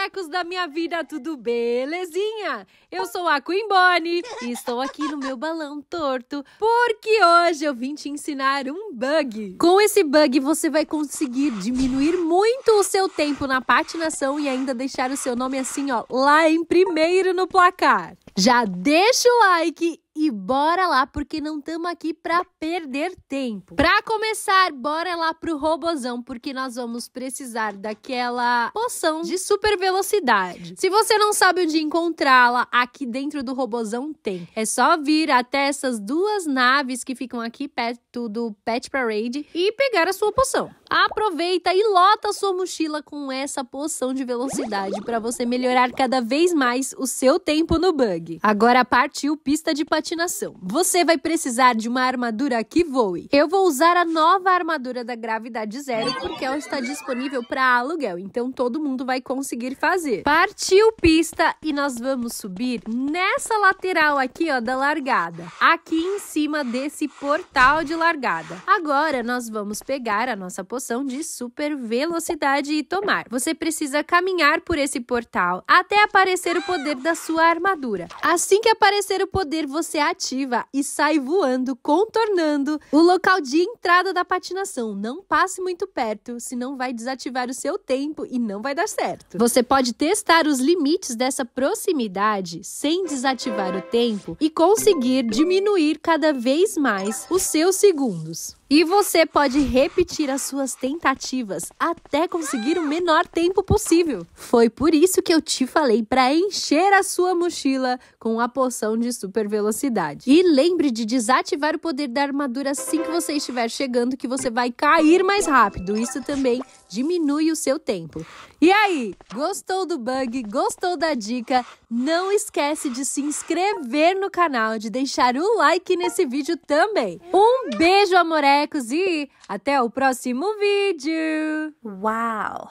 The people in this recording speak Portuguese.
Telecos da minha vida, tudo belezinha? Eu sou a Queen Bonnie e estou aqui no meu balão torto porque hoje eu vim te ensinar um bug. Com esse bug você vai conseguir diminuir muito o seu tempo na patinação e ainda deixar o seu nome assim, ó, lá em primeiro no placar. Já deixa o like e bora lá porque não estamos aqui para perder tempo. Para começar, bora lá pro robozão porque nós vamos precisar daquela poção de super velocidade. Se você não sabe onde encontrá-la, aqui dentro do robozão tem. É só vir até essas duas naves que ficam aqui perto do Pet Parade e pegar a sua poção. Aproveita e lota sua mochila com essa poção de velocidade para você melhorar cada vez mais o seu tempo no bug. Agora partiu pista de patinação. Você vai precisar de uma armadura que voe. Eu vou usar a nova armadura da gravidade zero porque ela está disponível para aluguel, então todo mundo vai conseguir fazer. Partiu pista e nós vamos subir nessa lateral aqui, ó, da largada. Aqui em cima desse portal de largada. Agora nós vamos pegar a nossa poção de super velocidade e tomar. Você precisa caminhar por esse portal até aparecer o poder da sua armadura. Assim que aparecer o poder, você ativa e sai voando, contornando o local de entrada da patinação. Não passe muito perto, senão vai desativar o seu tempo e não vai dar certo. Você pode testar os limites dessa proximidade sem desativar o tempo e conseguir diminuir cada vez mais os seus segundos. E você pode repetir as suas tentativas até conseguir o menor tempo possível. Foi por isso que eu te falei para encher a sua mochila com a poção de super velocidade. E lembre de desativar o poder da armadura assim que você estiver chegando, que você vai cair mais rápido. Isso também diminui o seu tempo. E aí, gostou do bug? Gostou da dica? Não esquece de se inscrever no canal, de deixar o like nesse vídeo também. Um beijo, amorecos, e até o próximo vídeo! Uau!